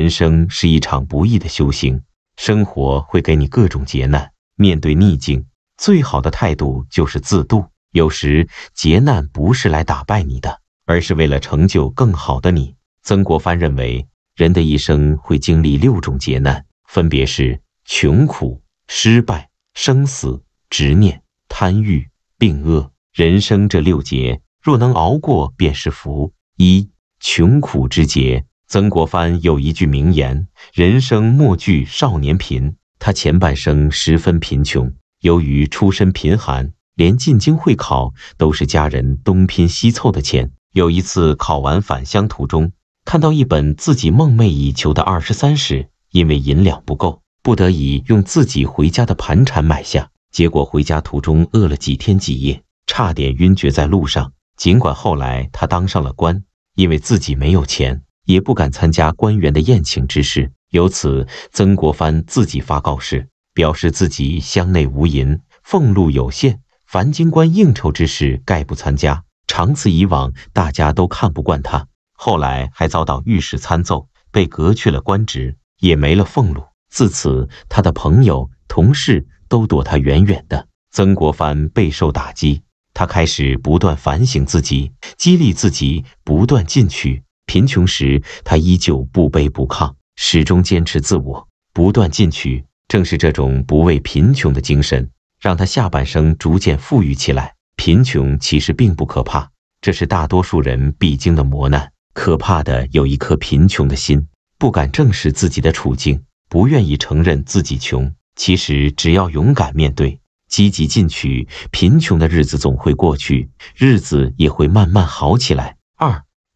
人生是一场不易的修行，生活会给你各种劫难。面对逆境，最好的态度就是自渡。有时劫难不是来打败你的，而是为了成就更好的你。曾国藩认为，人的一生会经历六种劫难，分别是穷苦、失败、生死、执念、贪欲、病恶。人生这六劫，若能熬过，便是福。一穷苦之劫。曾国藩有一句名言：“人生莫惧少年贫。”他前半生十分贫穷，由于出身贫寒，连进京会考都是家人东拼西凑的钱。有一次考完返乡途中，看到一本自己梦寐以求的《二十三史》，因为银两不够，不得已用自己回家的盘缠买下。结果回家途中饿了几天几夜，差点晕厥在路上。尽管后来他当上了官，因为自己没有钱。也不敢参加官员的宴请之事，由此，曾国藩自己发告示，表示自己乡内无银，俸禄有限，凡京官应酬之事，概不参加。长此以往，大家都看不惯他，后来还遭到御史参奏，被革去了官职，也没了俸禄。自此，他的朋友、同事都躲他远远的。曾国藩备受打击，他开始不断反省自己，激励自己，不断进取。贫穷时，他依旧不卑不亢，始终坚持自我，不断进取。正是这种不畏贫穷的精神，让他下半生逐渐富裕起来。贫穷其实并不可怕，这是大多数人必经的磨难。可怕的有一颗贫穷的心，不敢正视自己的处境，不愿意承认自己穷。其实，只要勇敢面对，积极进取，贫穷的日子总会过去，日子也会慢慢好起来。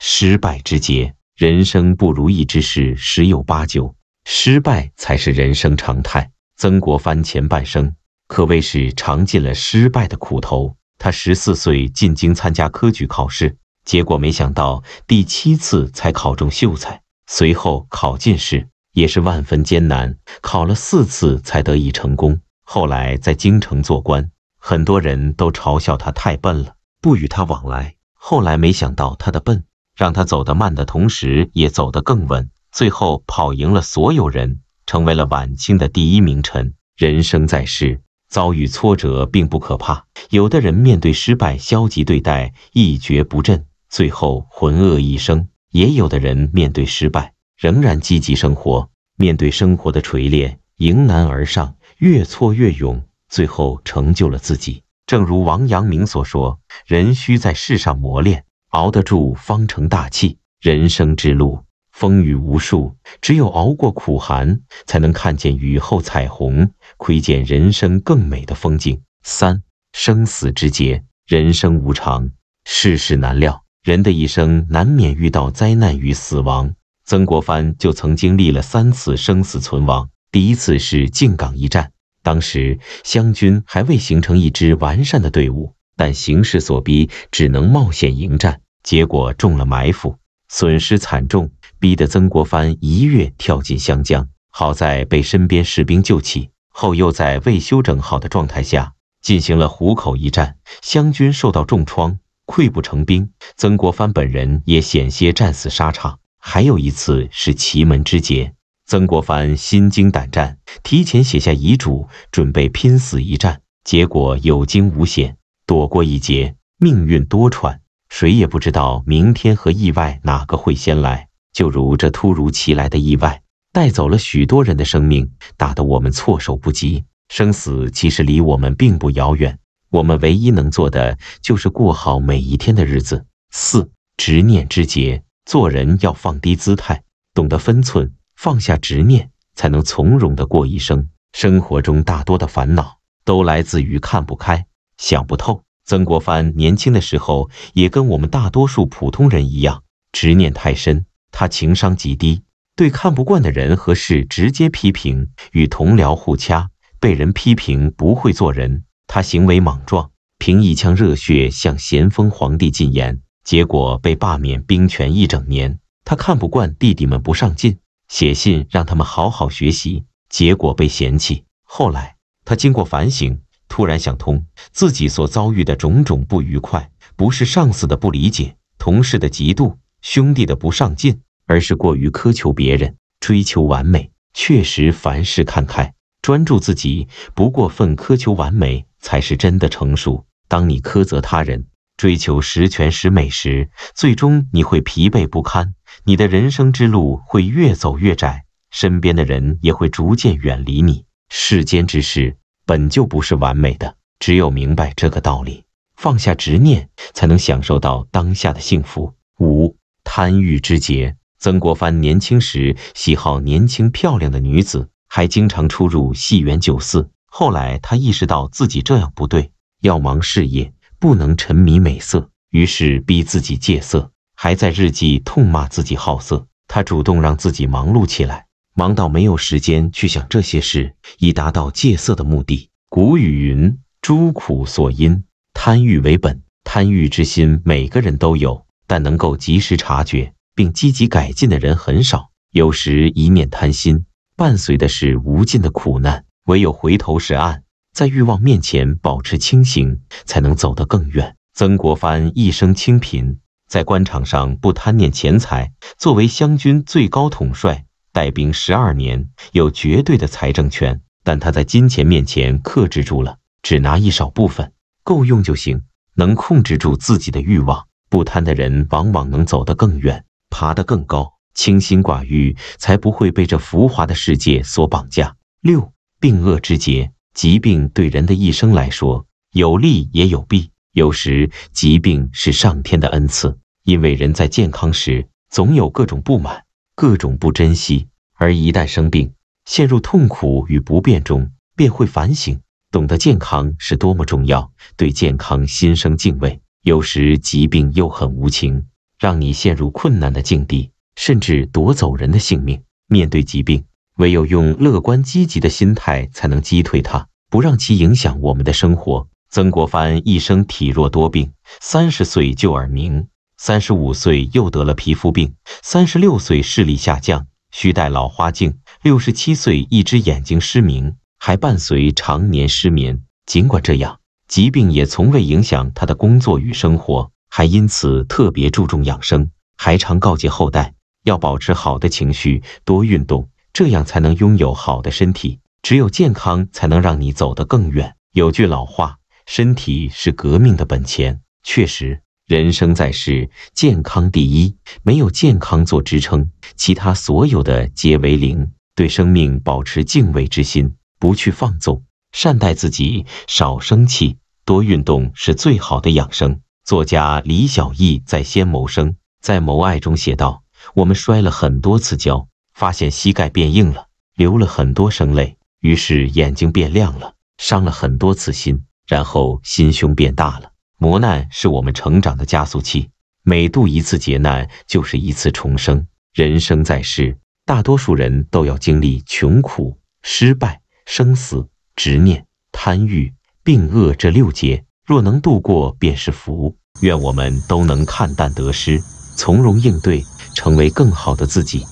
失败之劫，人生不如意之事十有八九，失败才是人生常态。曾国藩前半生可谓是尝尽了失败的苦头。他十四岁进京参加科举考试，结果没想到第七次才考中秀才，随后考进士也是万分艰难，考了四次才得以成功。后来在京城做官，很多人都嘲笑他太笨了，不与他往来。后来没想到他的笨。让他走得慢的同时，也走得更稳，最后跑赢了所有人，成为了晚清的第一名臣。人生在世，遭遇挫折并不可怕。有的人面对失败消极对待，一蹶不振，最后浑噩一生；也有的人面对失败仍然积极生活，面对生活的锤炼，迎难而上，越挫越勇，最后成就了自己。正如王阳明所说：“人需在世上磨练。”熬得住，方成大器。人生之路风雨无数，只有熬过苦寒，才能看见雨后彩虹，窥见人生更美的风景。三、生死之劫。人生无常，世事难料，人的一生难免遇到灾难与死亡。曾国藩就曾经历了三次生死存亡。第一次是靖港一战，当时湘军还未形成一支完善的队伍。但形势所逼，只能冒险迎战，结果中了埋伏，损失惨重，逼得曾国藩一跃跳进湘江，好在被身边士兵救起，后又在未休整好的状态下进行了虎口一战，湘军受到重创，溃不成兵，曾国藩本人也险些战死沙场。还有一次是祁门之捷，曾国藩心惊胆战，提前写下遗嘱，准备拼死一战，结果有惊无险。躲过一劫，命运多舛，谁也不知道明天和意外哪个会先来。就如这突如其来的意外，带走了许多人的生命，打得我们措手不及。生死其实离我们并不遥远，我们唯一能做的就是过好每一天的日子。四执念之劫，做人要放低姿态，懂得分寸，放下执念，才能从容的过一生。生活中大多的烦恼，都来自于看不开。想不透，曾国藩年轻的时候也跟我们大多数普通人一样，执念太深。他情商极低，对看不惯的人和事直接批评，与同僚互掐，被人批评不会做人。他行为莽撞，凭一腔热血向咸丰皇帝进言，结果被罢免兵权一整年。他看不惯弟弟们不上进，写信让他们好好学习，结果被嫌弃。后来他经过反省。突然想通，自己所遭遇的种种不愉快，不是上司的不理解、同事的嫉妒、兄弟的不上进，而是过于苛求别人，追求完美。确实，凡事看开，专注自己，不过分苛求完美，才是真的成熟。当你苛责他人，追求十全十美时，最终你会疲惫不堪，你的人生之路会越走越窄，身边的人也会逐渐远离你。世间之事。本就不是完美的，只有明白这个道理，放下执念，才能享受到当下的幸福。五贪欲之劫。曾国藩年轻时喜好年轻漂亮的女子，还经常出入戏园酒肆。后来他意识到自己这样不对，要忙事业，不能沉迷美色，于是逼自己戒色，还在日记痛骂自己好色。他主动让自己忙碌起来。忙到没有时间去想这些事，以达到戒色的目的。古语云：“诸苦所因，贪欲为本。”贪欲之心，每个人都有，但能够及时察觉并积极改进的人很少。有时一念贪心，伴随的是无尽的苦难。唯有回头是岸，在欲望面前保持清醒，才能走得更远。曾国藩一生清贫，在官场上不贪念钱财，作为湘军最高统帅。带兵十二年，有绝对的财政权，但他在金钱面前克制住了，只拿一少部分，够用就行。能控制住自己的欲望，不贪的人往往能走得更远，爬得更高。清心寡欲，才不会被这浮华的世界所绑架。六病恶之结，疾病对人的一生来说有利也有弊。有时疾病是上天的恩赐，因为人在健康时总有各种不满。各种不珍惜，而一旦生病，陷入痛苦与不便中，便会反省，懂得健康是多么重要，对健康心生敬畏。有时疾病又很无情，让你陷入困难的境地，甚至夺走人的性命。面对疾病，唯有用乐观积极的心态，才能击退它，不让其影响我们的生活。曾国藩一生体弱多病，三十岁就耳鸣。三十五岁又得了皮肤病，三十六岁视力下降，需戴老花镜。六十七岁一只眼睛失明，还伴随常年失眠。尽管这样，疾病也从未影响他的工作与生活，还因此特别注重养生，还常告诫后代要保持好的情绪，多运动，这样才能拥有好的身体。只有健康，才能让你走得更远。有句老话，身体是革命的本钱，确实。人生在世，健康第一。没有健康做支撑，其他所有的皆为零。对生命保持敬畏之心，不去放纵，善待自己，少生气，多运动是最好的养生。作家李小艺在《先谋生，在谋爱》中写道：“我们摔了很多次跤，发现膝盖变硬了；流了很多声泪，于是眼睛变亮了；伤了很多次心，然后心胸变大了。”磨难是我们成长的加速器，每度一次劫难，就是一次重生。人生在世，大多数人都要经历穷苦、失败、生死、执念、贪欲、病恶这六劫。若能度过，便是福。愿我们都能看淡得失，从容应对，成为更好的自己。